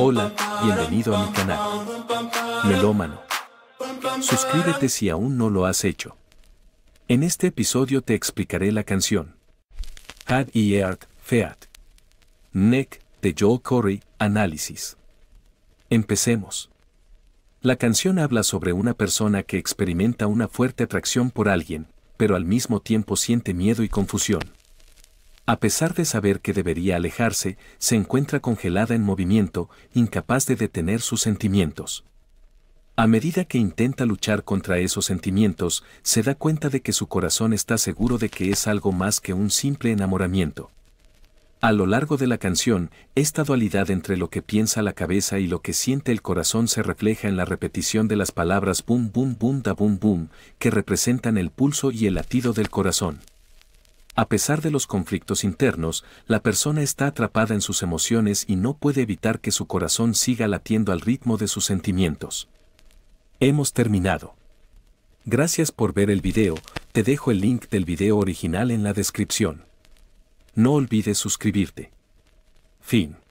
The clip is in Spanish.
Hola, bienvenido a mi canal. Melómano. Suscríbete si aún no lo has hecho. En este episodio te explicaré la canción. Had y Eart, Feat. Neck, de Joel Corey, Análisis. Empecemos. La canción habla sobre una persona que experimenta una fuerte atracción por alguien, pero al mismo tiempo siente miedo y confusión a pesar de saber que debería alejarse, se encuentra congelada en movimiento, incapaz de detener sus sentimientos. A medida que intenta luchar contra esos sentimientos, se da cuenta de que su corazón está seguro de que es algo más que un simple enamoramiento. A lo largo de la canción, esta dualidad entre lo que piensa la cabeza y lo que siente el corazón se refleja en la repetición de las palabras boom boom boom da boom boom, que representan el pulso y el latido del corazón. A pesar de los conflictos internos, la persona está atrapada en sus emociones y no puede evitar que su corazón siga latiendo al ritmo de sus sentimientos. Hemos terminado. Gracias por ver el video, te dejo el link del video original en la descripción. No olvides suscribirte. Fin.